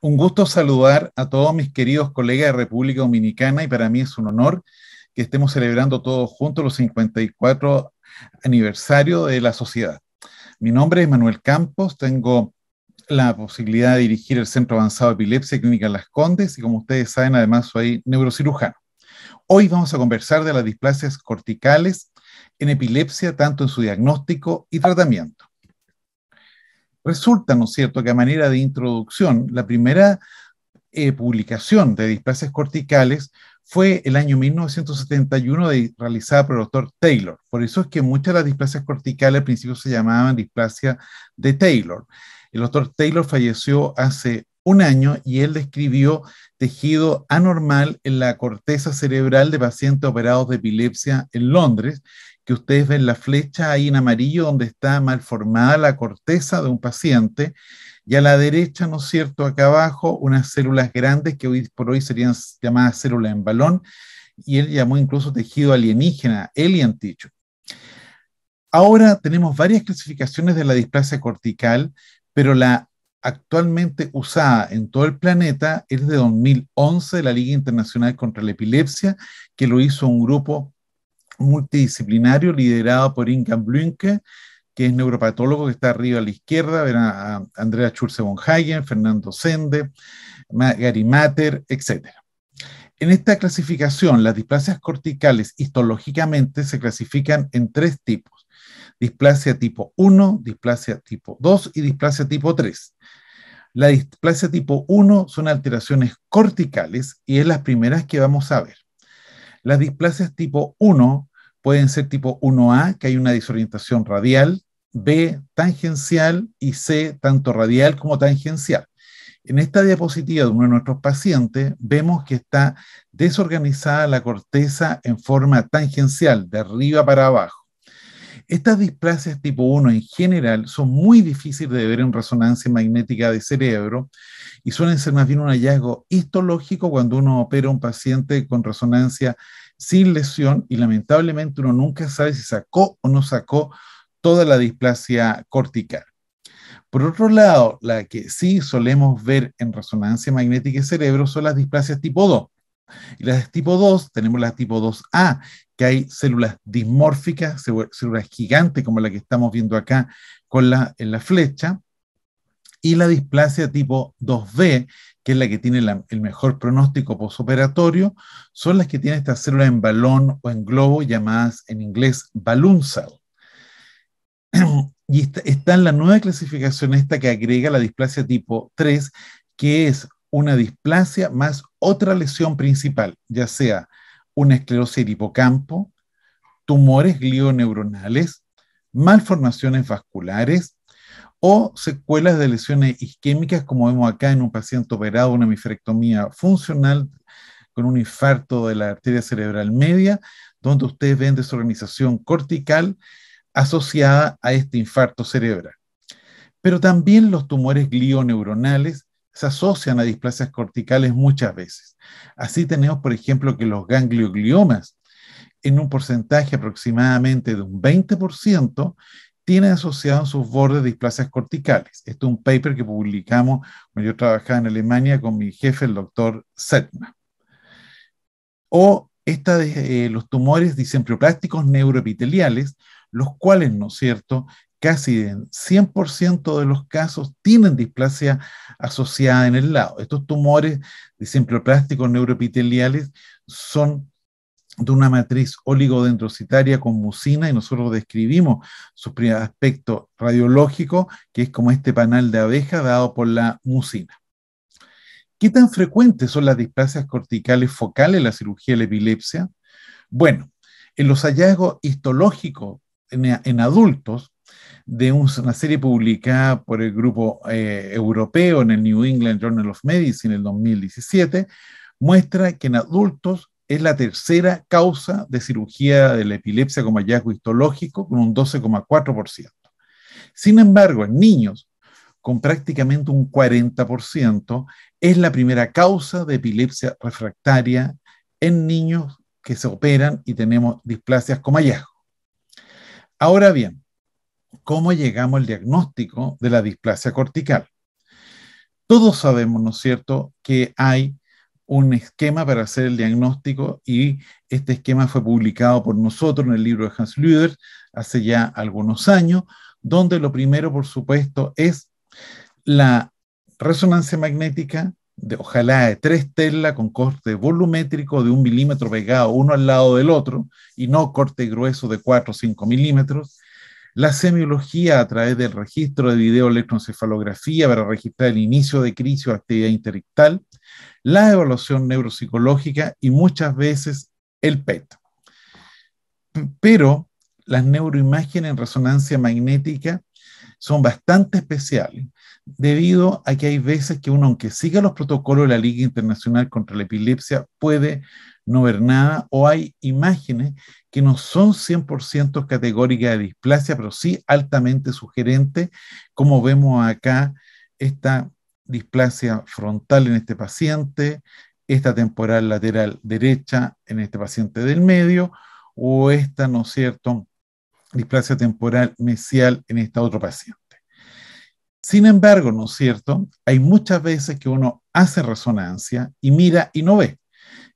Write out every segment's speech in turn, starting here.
Un gusto saludar a todos mis queridos colegas de República Dominicana y para mí es un honor que estemos celebrando todos juntos los 54 aniversario de la sociedad. Mi nombre es Manuel Campos, tengo la posibilidad de dirigir el Centro Avanzado de Epilepsia Clínica Las Condes y como ustedes saben además soy neurocirujano. Hoy vamos a conversar de las displasias corticales en epilepsia, tanto en su diagnóstico y tratamiento. Resulta, ¿no es cierto?, que a manera de introducción, la primera eh, publicación de displasias corticales fue el año 1971 de, realizada por el doctor Taylor. Por eso es que muchas de las displasias corticales al principio se llamaban displasia de Taylor. El doctor Taylor falleció hace un año y él describió tejido anormal en la corteza cerebral de pacientes operados de epilepsia en Londres que ustedes ven la flecha ahí en amarillo donde está mal formada la corteza de un paciente y a la derecha, ¿no es cierto?, acá abajo, unas células grandes que hoy por hoy serían llamadas células en balón y él llamó incluso tejido alienígena, alien tissue. Ahora tenemos varias clasificaciones de la displasia cortical, pero la actualmente usada en todo el planeta es de 2011 de la Liga Internacional contra la Epilepsia, que lo hizo un grupo multidisciplinario liderado por Inga Blünke, que es neuropatólogo que está arriba a la izquierda, verá a Andrea Schulze von Hagen, Fernando Sende, Gary Mater, etc. En esta clasificación, las displasias corticales histológicamente se clasifican en tres tipos. Displasia tipo 1, displasia tipo 2 y displasia tipo 3. La displasia tipo 1 son alteraciones corticales y es las primeras que vamos a ver. Las displasias tipo 1 Pueden ser tipo 1A, que hay una desorientación radial, B, tangencial y C, tanto radial como tangencial. En esta diapositiva de uno de nuestros pacientes vemos que está desorganizada la corteza en forma tangencial, de arriba para abajo. Estas displasias tipo 1 en general son muy difíciles de ver en resonancia magnética de cerebro y suelen ser más bien un hallazgo histológico cuando uno opera un paciente con resonancia sin lesión y lamentablemente uno nunca sabe si sacó o no sacó toda la displasia cortical. Por otro lado, la que sí solemos ver en resonancia magnética y cerebro son las displasias tipo 2. Y las tipo 2, tenemos las tipo 2A, que hay células dismórficas, células gigantes como la que estamos viendo acá con la, en la flecha, y la displasia tipo 2B, que es la que tiene el mejor pronóstico posoperatorio, son las que tienen esta célula en balón o en globo llamadas en inglés balloon cell. Y está, en la nueva clasificación esta que agrega la displasia tipo 3, que es una displasia más otra lesión principal, ya sea una esclerosis hipocampo, tumores glioneuronales, malformaciones vasculares, o secuelas de lesiones isquémicas, como vemos acá en un paciente operado, una miferectomía funcional con un infarto de la arteria cerebral media, donde ustedes ven desorganización cortical asociada a este infarto cerebral. Pero también los tumores glioneuronales se asocian a displasias corticales muchas veces. Así tenemos, por ejemplo, que los gangliogliomas, en un porcentaje aproximadamente de un 20%, tienen asociados sus bordes displasias corticales. Esto es un paper que publicamos cuando yo trabajaba en Alemania con mi jefe, el doctor Setna. O esta de, eh, los tumores disemprioplásticos neuroepiteliales, los cuales, ¿no es cierto?, casi en 100% de los casos tienen displasia asociada en el lado. Estos tumores disemplioplásticos neuroepiteliales son de una matriz oligodendrocitaria con mucina y nosotros describimos su primer aspecto radiológico, que es como este panal de abeja dado por la mucina. ¿Qué tan frecuentes son las displasias corticales focales en la cirugía de la epilepsia? Bueno, en los hallazgos histológicos en, adultos de una serie publicada por el grupo eh, europeo en el New England Journal of Medicine en el 2017, muestra que en adultos es la tercera causa de cirugía de la epilepsia con hallazgo histológico, con un 12,4%. Sin embargo, en niños, con prácticamente un 40%, es la primera causa de epilepsia refractaria en niños que se operan y tenemos displasias con hallazgo. Ahora bien, ¿cómo llegamos al diagnóstico de la displasia cortical? Todos sabemos, ¿no es cierto?, que hay un esquema para hacer el diagnóstico y este esquema fue publicado por nosotros en el libro de Hans Lüder hace ya algunos años, donde lo primero, por supuesto, es la resonancia magnética, de, ojalá de tres telas con corte volumétrico de un milímetro pegado uno al lado del otro y no corte grueso de 4 o 5 milímetros, la semiología a través del registro de videoelectroencefalografía para registrar el inicio de crisis o actividad interictal, la evaluación neuropsicológica y muchas veces el PET. Pero las neuroimágenes en resonancia magnética son bastante especiales debido a que hay veces que uno, aunque siga los protocolos de la Liga Internacional contra la Epilepsia, puede no ver nada o hay imágenes que no son 100% categóricas de displasia, pero sí altamente sugerentes, como vemos acá esta displasia frontal en este paciente, esta temporal lateral derecha en este paciente del medio, o esta, ¿no es cierto?, displasia temporal mesial en esta otro paciente. Sin embargo, ¿no es cierto? Hay muchas veces que uno hace resonancia y mira y no ve.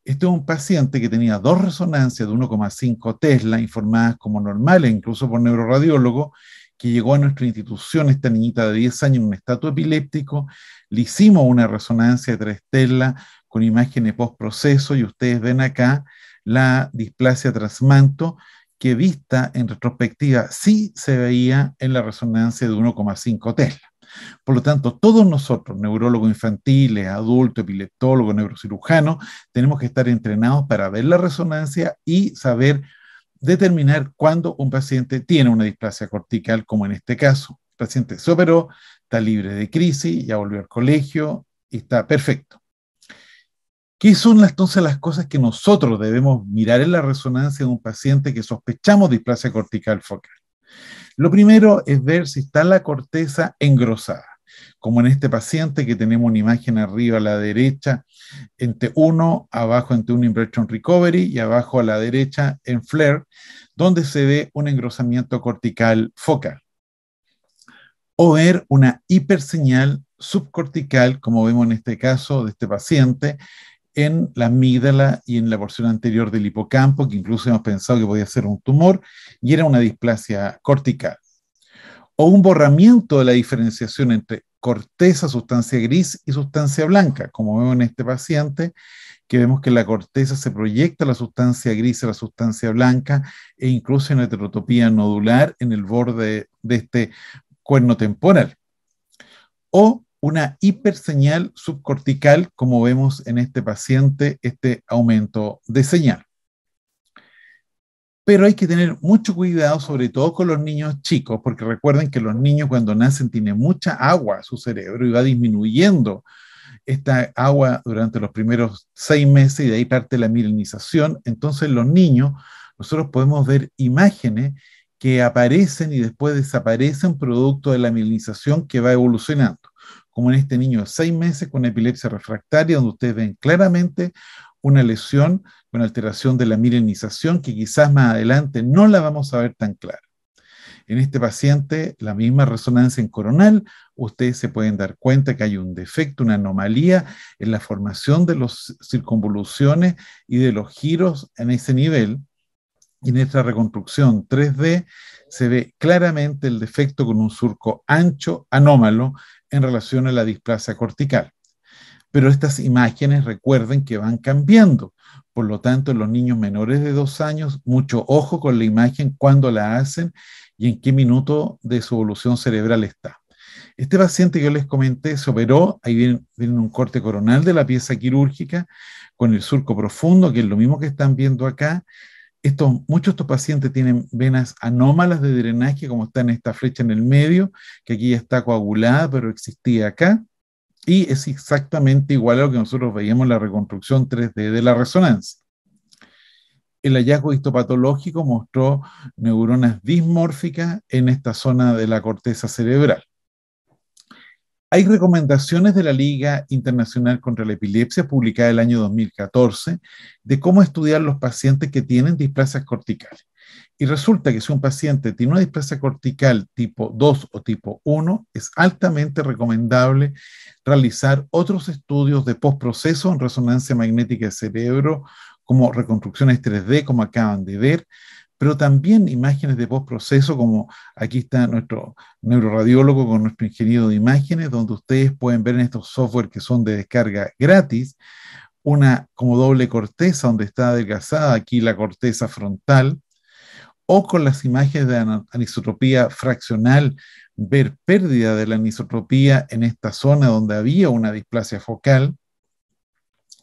Este es un paciente que tenía dos resonancias de 1,5 Tesla informadas como normales, incluso por neuroradiólogo, que llegó a nuestra institución, esta niñita de 10 años, en un estatus epiléptico. Le hicimos una resonancia de 3 Tesla con imágenes postproceso y ustedes ven acá la displasia trasmanto que vista en retrospectiva sí se veía en la resonancia de 1,5 Tesla. Por lo tanto, todos nosotros, neurólogos infantiles, adultos, epileptólogos, neurocirujanos, tenemos que estar entrenados para ver la resonancia y saber determinar cuándo un paciente tiene una displasia cortical, como en este caso. El paciente se operó, está libre de crisis, ya volvió al colegio y está perfecto. ¿Qué son entonces las cosas que nosotros debemos mirar en la resonancia de un paciente que sospechamos displasia cortical focal? Lo primero es ver si está la corteza engrosada, como en este paciente que tenemos una imagen arriba a la derecha entre uno, 1 abajo en T1 Impression Recovery y abajo a la derecha en FLAIR, donde se ve un engrosamiento cortical focal. O ver una hiperseñal subcortical, como vemos en este caso de este paciente, en la amígdala y en la porción anterior del hipocampo, que incluso hemos pensado que podía ser un tumor, y era una displasia cortical. O un borramiento de la diferenciación entre corteza, sustancia gris y sustancia blanca, como vemos en este paciente, que vemos que la corteza se proyecta la sustancia gris a la sustancia blanca e incluso en la heterotopía nodular en el borde de este cuerno temporal. O una hiperseñal subcortical, como vemos en este paciente, este aumento de señal. Pero hay que tener mucho cuidado, sobre todo con los niños chicos, porque recuerden que los niños cuando nacen tienen mucha agua en su cerebro y va disminuyendo esta agua durante los primeros seis meses y de ahí parte la mielinización. Entonces los niños, nosotros podemos ver imágenes que aparecen y después desaparecen producto de la mielinización que va evolucionando como en este niño de seis meses con epilepsia refractaria, donde ustedes ven claramente una lesión con alteración de la mielinización que quizás más adelante no la vamos a ver tan clara. En este paciente, la misma resonancia en coronal, ustedes se pueden dar cuenta que hay un defecto, una anomalía en la formación de las circunvoluciones y de los giros en ese nivel, y en esta reconstrucción 3D se ve claramente el defecto con un surco ancho, anómalo, en relación a la displasia cortical. Pero estas imágenes recuerden que van cambiando. Por lo tanto, los niños menores de dos años, mucho ojo con la imagen, cuándo la hacen y en qué minuto de su evolución cerebral está. Este paciente que yo les comenté se operó, ahí viene, un corte coronal de la pieza quirúrgica con el surco profundo, que es lo mismo que están viendo acá, muchos de estos pacientes tienen venas anómalas de drenaje, como está en esta flecha en el medio, que aquí ya está coagulada, pero existía acá. Y es exactamente igual a lo que nosotros veíamos en la reconstrucción 3D de la resonancia. El hallazgo histopatológico mostró neuronas dismórficas en esta zona de la corteza cerebral. Hay recomendaciones de la Liga Internacional contra la Epilepsia, publicada el año 2014, de cómo estudiar los pacientes que tienen displasias corticales. Y resulta que si un paciente tiene una displasia cortical tipo 2 o tipo 1, es altamente recomendable realizar otros estudios de postproceso en resonancia magnética del cerebro, como reconstrucciones 3D, como acaban de ver, pero también imágenes de postproceso, como aquí está nuestro neuroradiólogo con nuestro ingeniero de imágenes, donde ustedes pueden ver en estos software que son de descarga gratis, una como doble corteza donde está adelgazada aquí la corteza frontal, o con las imágenes de anisotropía fraccional, ver pérdida de la anisotropía en esta zona donde había una displasia focal,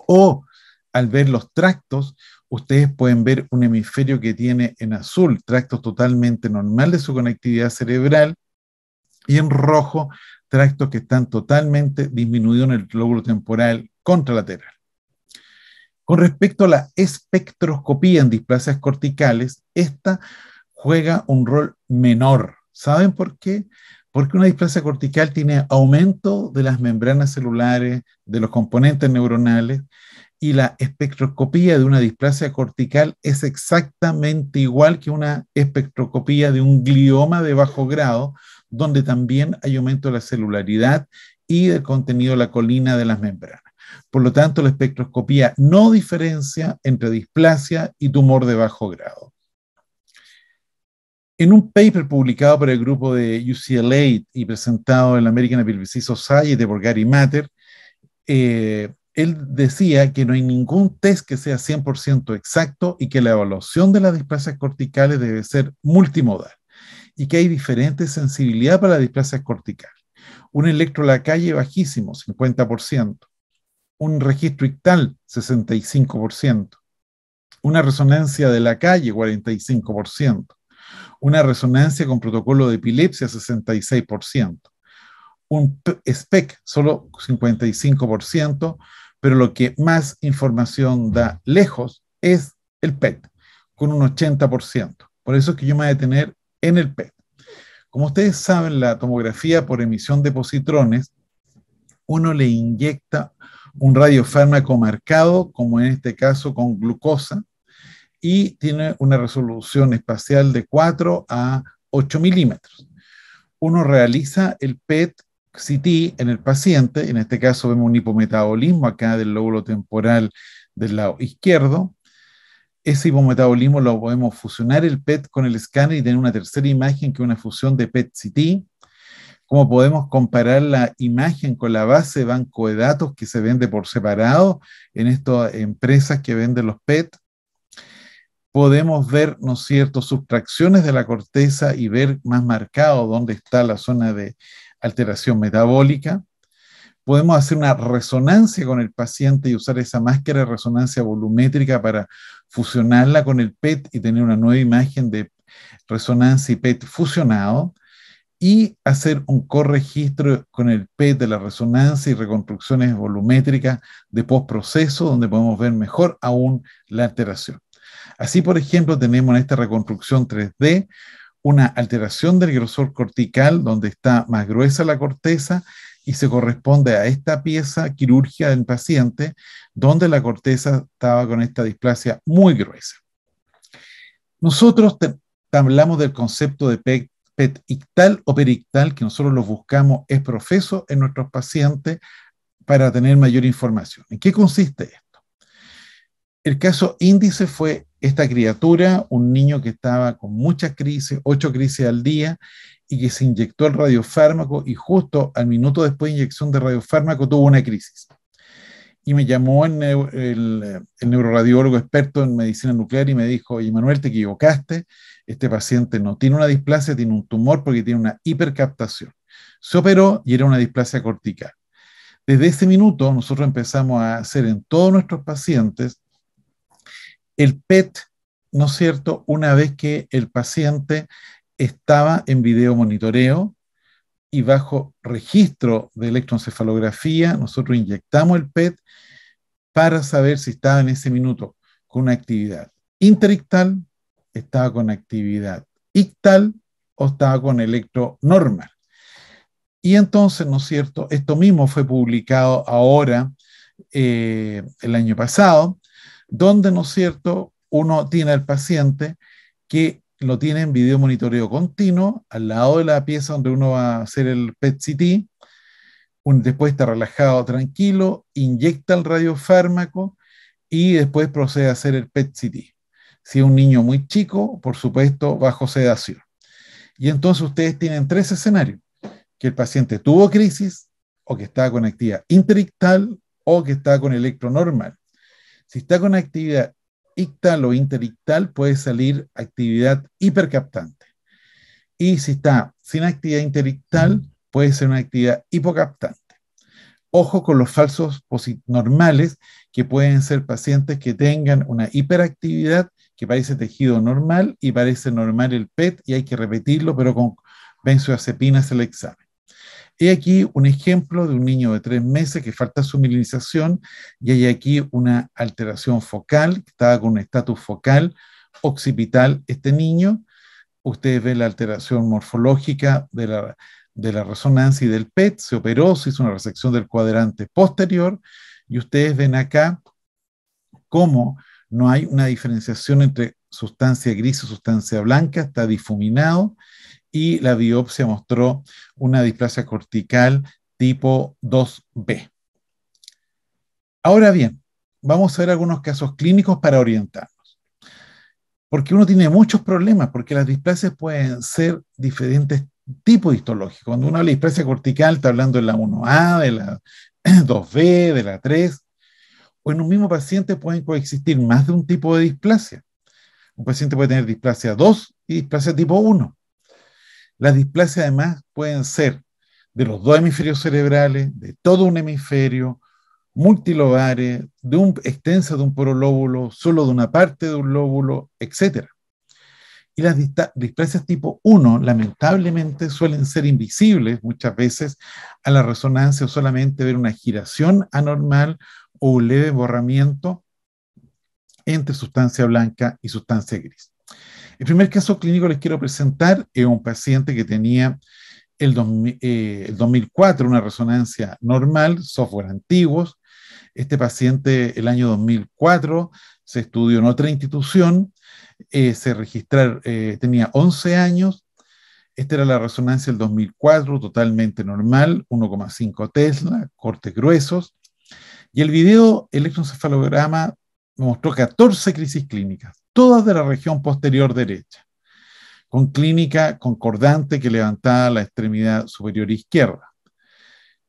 o al ver los tractos, ustedes pueden ver un hemisferio que tiene en azul tractos totalmente normales de su conectividad cerebral y en rojo tractos que están totalmente disminuidos en el lóbulo temporal contralateral. Con respecto a la espectroscopía en displasias corticales, esta juega un rol menor. ¿Saben por qué? Porque una displasia cortical tiene aumento de las membranas celulares, de los componentes neuronales, y la espectroscopía de una displasia cortical es exactamente igual que una espectroscopía de un glioma de bajo grado, donde también hay aumento de la celularidad y del contenido de la colina de las membranas. Por lo tanto, la espectroscopía no diferencia entre displasia y tumor de bajo grado. En un paper publicado por el grupo de UCLA y presentado en la American Epilepsy Society por Gary Matter, eh, él decía que no hay ningún test que sea 100% exacto y que la evaluación de las displasias corticales debe ser multimodal y que hay diferente sensibilidad para las displasias corticales. Un electro la calle bajísimo, 50%. Un registro ictal, 65%. Una resonancia de la calle, 45%. Una resonancia con protocolo de epilepsia, 66%. Un SPEC, solo 55% pero lo que más información da lejos es el PET, con un 80%. Por eso es que yo me voy a detener en el PET. Como ustedes saben, la tomografía por emisión de positrones, uno le inyecta un radiofármaco marcado, como en este caso con glucosa, y tiene una resolución espacial de 4 a 8 milímetros. Uno realiza el PET CT en el paciente, en este caso vemos un hipometabolismo acá del lóbulo temporal del lado izquierdo. Ese hipometabolismo lo podemos fusionar el PET con el escáner y tener una tercera imagen que es una fusión de PET-CT. como podemos comparar la imagen con la base de banco de datos que se vende por separado en estas empresas que venden los PET. Podemos ver, ¿no es cierto?, subtracciones de la corteza y ver más marcado dónde está la zona de alteración metabólica. Podemos hacer una resonancia con el paciente y usar esa máscara de resonancia volumétrica para fusionarla con el PET y tener una nueva imagen de resonancia y PET fusionado y hacer un corregistro con el PET de la resonancia y reconstrucciones volumétricas de postproceso, donde podemos ver mejor aún la alteración. Así, por ejemplo, tenemos en esta reconstrucción 3D una alteración del grosor cortical, donde está más gruesa la corteza y se corresponde a esta pieza quirúrgica del paciente, donde la corteza estaba con esta displasia muy gruesa. Nosotros hablamos del concepto de PET, o perictal, que nosotros lo buscamos es profeso en nuestros pacientes para tener mayor información. ¿En qué consiste esto? El caso índice fue esta criatura, un niño que estaba con muchas crisis, ocho crisis al día, y que se inyectó el radiofármaco y justo al minuto después de inyección de radiofármaco tuvo una crisis. Y me llamó el, neuroradiólogo experto en medicina nuclear y me dijo, "Y Manuel, te equivocaste, este paciente no tiene una displasia, tiene un tumor porque tiene una hipercaptación. Se operó y era una displasia cortical. Desde ese minuto nosotros empezamos a hacer en todos nuestros pacientes el PET, ¿no es cierto?, una vez que el paciente estaba en video monitoreo y bajo registro de electroencefalografía, nosotros inyectamos el PET para saber si estaba en ese minuto con una actividad interictal, estaba con actividad ictal o estaba con normal. Y entonces, ¿no es cierto? Esto mismo fue publicado ahora, eh, el año pasado, donde, ¿no es cierto?, uno tiene al paciente que lo tiene en video monitoreo continuo, al lado de la pieza donde uno va a hacer el PET CT, después está relajado, tranquilo, inyecta el radiofármaco y después procede a hacer el PET CT. Si es un niño muy chico, por supuesto, bajo sedación. Y entonces ustedes tienen tres escenarios, que el paciente tuvo crisis o que está con actividad interictal o que está con electro normal. Si está con actividad ictal o interictal, puede salir actividad hipercaptante. Y si está sin actividad interictal, puede ser una actividad hipocaptante. Ojo con los falsos normales, que pueden ser pacientes que tengan una hiperactividad, que parece tejido normal y parece normal el PET, y hay que repetirlo, pero con benzodiazepinas el examen. He aquí un ejemplo de un niño de tres meses que falta su milinización y hay aquí una alteración focal, que estaba con un estatus focal occipital este niño. Ustedes ven la alteración morfológica de la, de la resonancia y del PET, se operó, se hizo una resección del cuadrante posterior y ustedes ven acá cómo no hay una diferenciación entre sustancia gris y sustancia blanca, está difuminado y la biopsia mostró una displasia cortical tipo 2B. Ahora bien, vamos a ver algunos casos clínicos para orientarnos. Porque uno tiene muchos problemas, porque las displasias pueden ser diferentes tipos histológicos. Cuando uno habla de displasia cortical, está hablando de la 1A, de la 2B, de la 3, o en un mismo paciente pueden coexistir más de un tipo de displasia. Un paciente puede tener displasia 2 y displasia tipo 1. Las displasias además pueden ser de los dos hemisferios cerebrales, de todo un hemisferio, multilobares, de un, extensa de un porolóbulo, solo de una parte de un lóbulo, etc. Y las displasias tipo 1, lamentablemente, suelen ser invisibles muchas veces a la resonancia o solamente ver una giración anormal o un leve borramiento entre sustancia blanca y sustancia gris. El primer caso clínico les quiero presentar es un paciente que tenía el, 2004 eh, una resonancia normal, software antiguos. Este paciente el año 2004 se estudió en otra institución, eh, se registrar, eh, tenía 11 años, esta era la resonancia del 2004, totalmente normal, 1,5 Tesla, cortes gruesos. Y el video electroencefalograma mostró 14 crisis clínicas, todas de la región posterior derecha, con clínica concordante que levantaba la extremidad superior izquierda.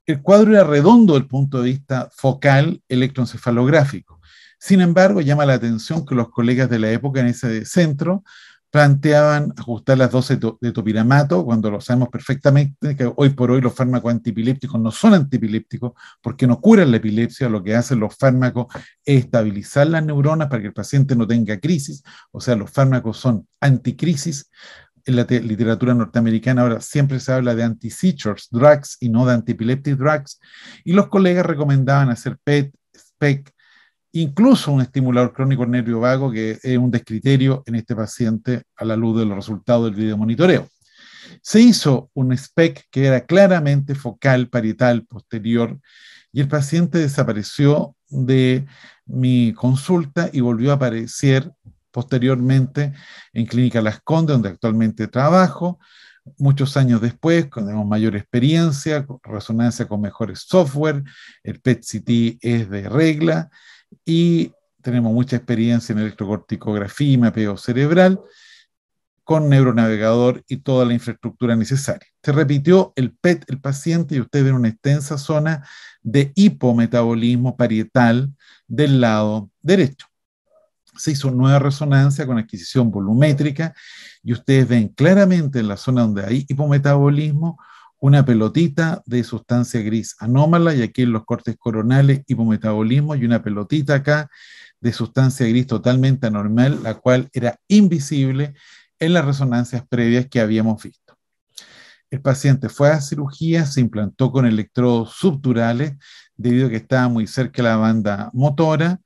El cuadro era redondo desde el punto de vista focal electroencefalográfico. Sin embargo, llama la atención que los colegas de la época en ese centro planteaban ajustar las dosis de topiramato, cuando lo sabemos perfectamente que hoy por hoy los fármacos antipilépticos no son antiepilépticos porque no curan la epilepsia, lo que hacen los fármacos es estabilizar las neuronas para que el paciente no tenga crisis, o sea, los fármacos son anticrisis. En la literatura norteamericana ahora siempre se habla de anti drugs y no de anti-epileptic drugs, y los colegas recomendaban hacer PET, SPEC, incluso un estimulador crónico nervio vago, que es un descriterio en este paciente a la luz de los resultados del monitoreo. Se hizo un SPEC que era claramente focal, parietal, posterior, y el paciente desapareció de mi consulta y volvió a aparecer posteriormente en Clínica Las Condes, donde actualmente trabajo, muchos años después, con mayor experiencia, resonancia con mejores software, el PET-CT es de regla, y tenemos mucha experiencia en electrocorticografía y mapeo cerebral con neuronavegador y toda la infraestructura necesaria. Se repitió el PET, el paciente, y usted ven una extensa zona de hipometabolismo parietal del lado derecho. Se hizo nueva resonancia con adquisición volumétrica y ustedes ven claramente en la zona donde hay hipometabolismo una pelotita de sustancia gris anómala y aquí en los cortes coronales hipometabolismo y una pelotita acá de sustancia gris totalmente anormal, la cual era invisible en las resonancias previas que habíamos visto. El paciente fue a cirugía, se implantó con electrodos subturales debido a que estaba muy cerca de la banda motora.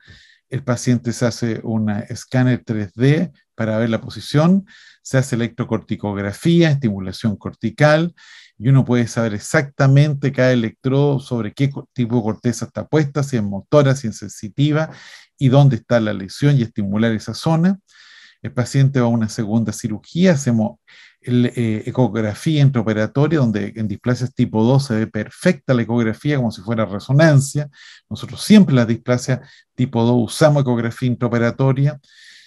El paciente se hace un escáner 3D para ver la posición, se hace electrocorticografía, estimulación cortical y uno puede saber exactamente cada electrodo sobre qué tipo de corteza está puesta, si es motora, si es sensitiva y dónde está la lesión y estimular esa zona. El paciente va a una segunda cirugía, hacemos eh, ecografía intraoperatoria, donde en displasias tipo 2 se ve perfecta la ecografía como si fuera resonancia. Nosotros siempre las displasias tipo 2 usamos ecografía intraoperatoria.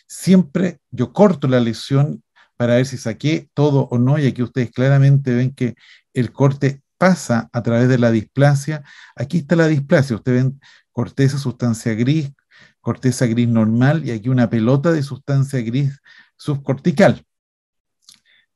Siempre yo corto la lesión para ver si saqué todo o no, y aquí ustedes claramente ven que el corte pasa a través de la displasia. Aquí está la displasia, ustedes ven corteza, sustancia gris, corteza gris normal y aquí una pelota de sustancia gris subcortical.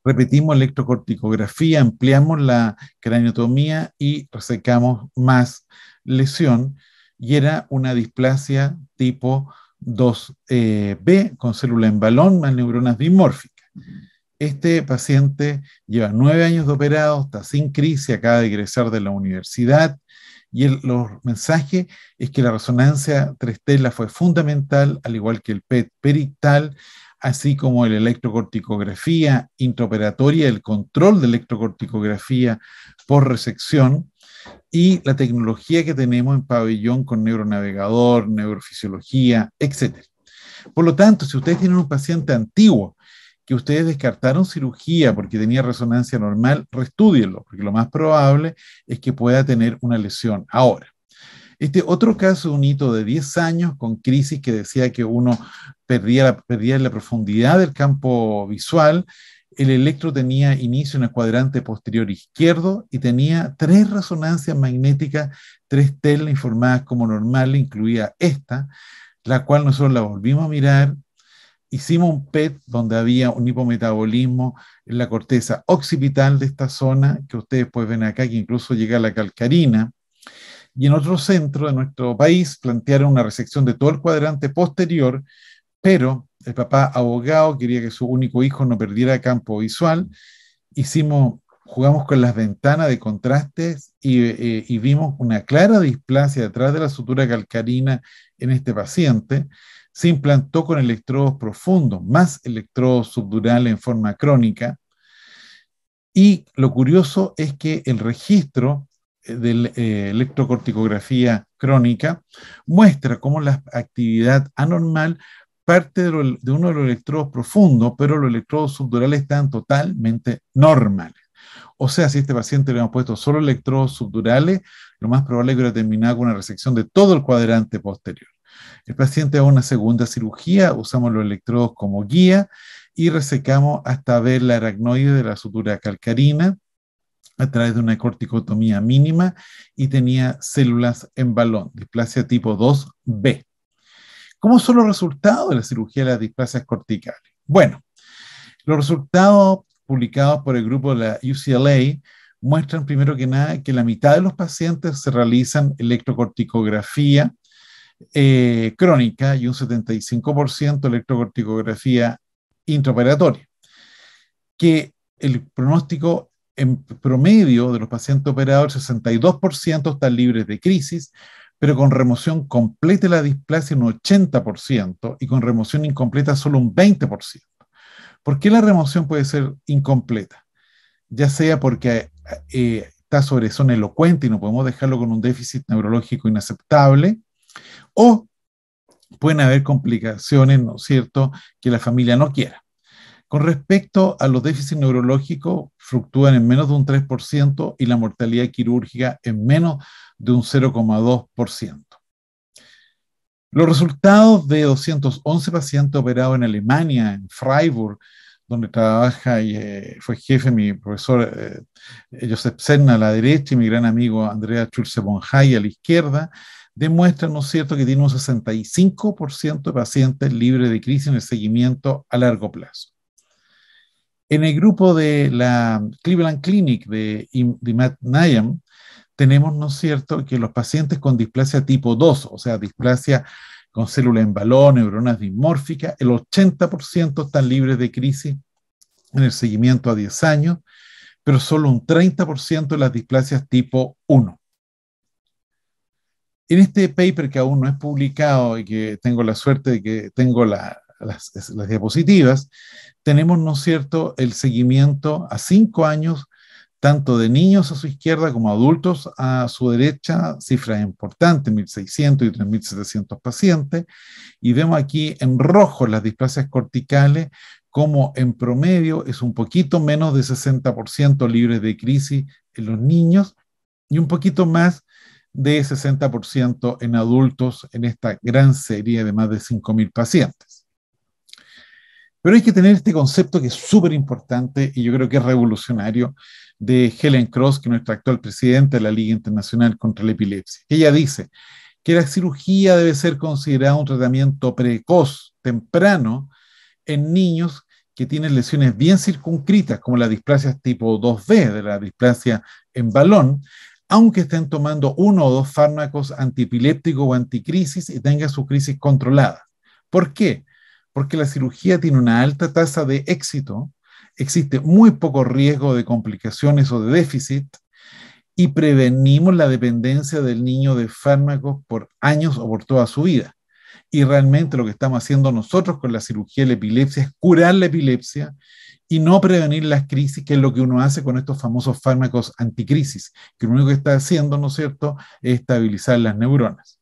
Repetimos electrocorticografía, ampliamos la craniotomía y resecamos más lesión y era una displasia tipo 2B eh, con célula en balón más neuronas dimorfia. Este paciente lleva nueve años de operado, está sin crisis, acaba de ingresar de la universidad y el mensaje es que la resonancia 3 fue fundamental, al igual que el PET perictal, así como la electrocorticografía intraoperatoria, el control de electrocorticografía por resección y la tecnología que tenemos en pabellón con neuronavegador, neurofisiología, etc. Por lo tanto, si ustedes tienen un paciente antiguo ustedes descartaron cirugía porque tenía resonancia normal, restúdienlo, porque lo más probable es que pueda tener una lesión. Ahora, este otro caso, un hito de 10 años con crisis que decía que uno perdía la, la profundidad del campo visual, el electro tenía inicio en el cuadrante posterior izquierdo y tenía tres resonancias magnéticas, tres telas informadas como normal, incluía esta, la cual nosotros la volvimos a mirar hicimos un PET donde había un hipometabolismo en la corteza occipital de esta zona, que ustedes pueden ver acá, que incluso llega a la calcarina. Y en otro centro de nuestro país plantearon una resección de todo el cuadrante posterior, pero el papá abogado quería que su único hijo no perdiera campo visual. Hicimos jugamos con las ventanas de contrastes y, eh, vimos una clara displasia detrás de la sutura calcarina en este paciente. Se implantó con electrodos profundos, más electrodos subdurales en forma crónica. Y lo curioso es que el registro eh, de eh, electrocorticografía crónica muestra cómo la actividad anormal parte de, de uno de los electrodos profundos, pero los electrodos subdurales están totalmente normales. O sea, si este paciente le hemos puesto solo electrodos subdurales, lo más probable es que hubiera terminado con una resección de todo el cuadrante posterior. El paciente va a una segunda cirugía, usamos los electrodos como guía y resecamos hasta ver la aracnoide de la sutura calcarina a través de una corticotomía mínima y tenía células en balón, displasia tipo 2B. ¿Cómo son los resultados de la cirugía de las displasias corticales? Bueno, los resultados publicados por el grupo de la UCLA muestran primero que nada que la mitad de los pacientes se realizan electrocorticografía eh, crónica y un 75% electrocorticografía intraoperatoria. Que el pronóstico en promedio de los pacientes operados, el 62% están libres de crisis, pero con remoción completa de la displasia un 80% y con remoción incompleta solo un 20%. ¿Por qué la remoción puede ser incompleta? Ya sea porque eh, está sobre zona elocuente y no podemos dejarlo con un déficit neurológico inaceptable, o pueden haber complicaciones, ¿no es cierto?, que la familia no quiera. Con respecto a los déficits neurológicos, fluctúan en menos de un 3% y la mortalidad quirúrgica en menos de un 0,2%. Los resultados de 211 pacientes operados en Alemania, en Freiburg, donde trabaja y eh, fue jefe mi profesor eh, Josep a la derecha y mi gran amigo Andrea Schulze Bonjay a la izquierda, demuestran, ¿no es cierto?, que tiene un 65% de pacientes libres de crisis en el seguimiento a largo plazo. En el grupo de la Cleveland Clinic de, de Matt Nyam, tenemos, ¿no es cierto?, que los pacientes con displasia tipo 2, o sea, displasia con célula en balón, neuronas dimórficas, el 80% están libres de crisis en el seguimiento a 10 años, pero solo un 30% de las displasias tipo 1. En este paper que aún no es publicado y que tengo la suerte de que tengo las, diapositivas, tenemos, ¿no es cierto?, el seguimiento a 5 años tanto de niños a su izquierda como adultos a su derecha, cifras importantes, 1.600 y 3.700 pacientes. Y vemos aquí en rojo las displasias corticales, como en promedio es un poquito menos de 60% libres de crisis en los niños y un poquito más de 60% en adultos en esta gran serie de más de 5.000 pacientes. Pero hay que tener este concepto que es súper importante y yo creo que es revolucionario de Helen Cross, que es nuestra actual presidenta de la Liga Internacional contra la Epilepsia. Ella dice que la cirugía debe ser considerada un tratamiento precoz, temprano, en niños que tienen lesiones bien circunscritas, como la displasia tipo 2B, de la displasia en balón, aunque estén tomando uno o dos fármacos antiepilépticos o anticrisis y tengan su crisis controlada. ¿Por qué? porque la cirugía tiene una alta tasa de éxito, existe muy poco riesgo de complicaciones o de déficit y prevenimos la dependencia del niño de fármacos por años o por toda su vida. Y realmente lo que estamos haciendo nosotros con la cirugía de la epilepsia es curar la epilepsia y no prevenir las crisis, que es lo que uno hace con estos famosos fármacos anticrisis, que lo único que está haciendo, ¿no es cierto?, es estabilizar las neuronas.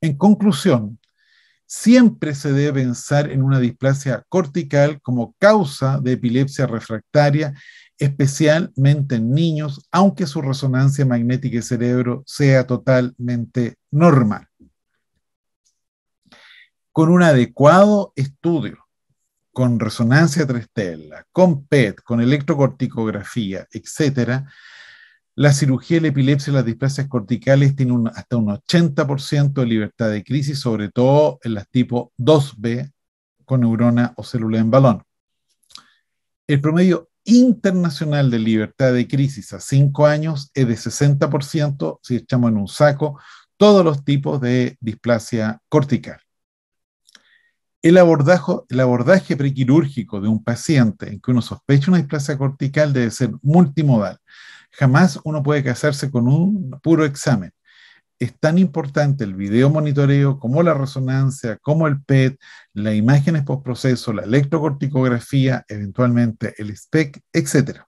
En conclusión, siempre se debe pensar en una displasia cortical como causa de epilepsia refractaria, especialmente en niños, aunque su resonancia magnética y cerebro sea totalmente normal. Con un adecuado estudio con resonancia 3 con PET, con electrocorticografía, etcétera, la cirugía la epilepsia y las displasias corticales tienen hasta un 80% de libertad de crisis, sobre todo en las tipo 2B con neurona o célula en balón. El promedio internacional de libertad de crisis a 5 años es de 60% si echamos en un saco todos los tipos de displasia cortical. El abordaje, el abordaje prequirúrgico de un paciente en que uno sospecha una displasia cortical debe ser multimodal Jamás uno puede casarse con un puro examen. Es tan importante el video monitoreo como la resonancia, como el PET, las imágenes postproceso, la electrocorticografía, eventualmente el SPEC, etc.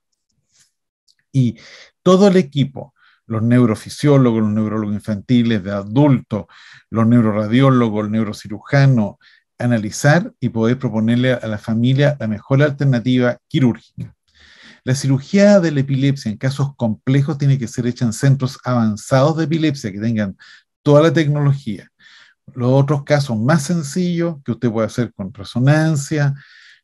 Y todo el equipo, los neurofisiólogos, los neurólogos infantiles, de adultos, los neuroradiólogos, el neurocirujano, analizar y poder proponerle a la familia la mejor alternativa quirúrgica. La cirugía de la epilepsia en casos complejos tiene que ser hecha en centros avanzados de epilepsia que tengan toda la tecnología. Los otros casos más sencillos que usted puede hacer con resonancia,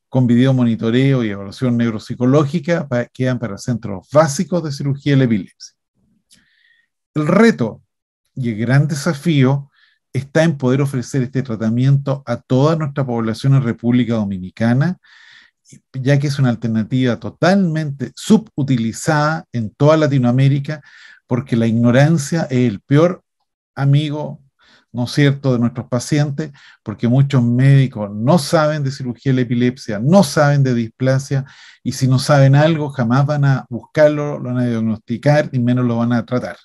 con video monitoreo y evaluación neuropsicológica quedan para centros básicos de cirugía de la epilepsia. El reto y el gran desafío está en poder ofrecer este tratamiento a toda nuestra población en República Dominicana ya que es una alternativa totalmente subutilizada en toda Latinoamérica, porque la ignorancia es el peor amigo, ¿no es cierto?, de nuestros pacientes, porque muchos médicos no saben de cirugía de la epilepsia, no saben de displasia, y si no saben algo, jamás van a buscarlo, lo van a diagnosticar y menos lo van a tratar.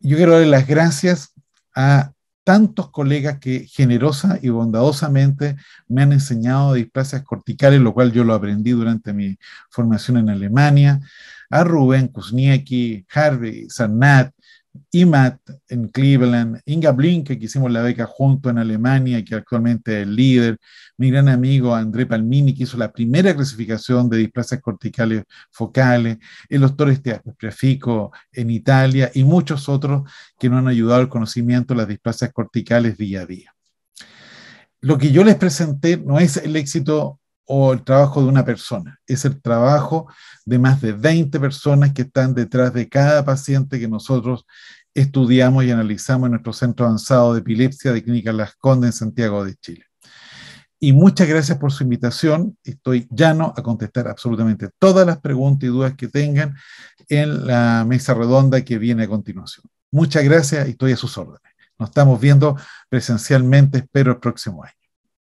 Yo quiero darle las gracias a tantos colegas que generosa y bondadosamente me han enseñado displasias corticales, lo cual yo lo aprendí durante mi formación en Alemania, a Rubén Kuzniecki, Harvey, Sanat. IMAT en Cleveland, Inga Blinke, que hicimos la beca junto en Alemania, que actualmente es el líder, mi gran amigo André Palmini, que hizo la primera clasificación de displasias corticales focales, el doctor Esteban Prefico en Italia y muchos otros que nos han ayudado al conocimiento de las displasias corticales día a día. Lo que yo les presenté no es el éxito o el trabajo de una persona, es el trabajo de más de 20 personas que están detrás de cada paciente que nosotros estudiamos y analizamos en nuestro Centro Avanzado de Epilepsia de Clínica Las Condes en Santiago de Chile. Y muchas gracias por su invitación. Estoy llano a contestar absolutamente todas las preguntas y dudas que tengan en la mesa redonda que viene a continuación. Muchas gracias y estoy a sus órdenes. Nos estamos viendo presencialmente, espero el próximo año.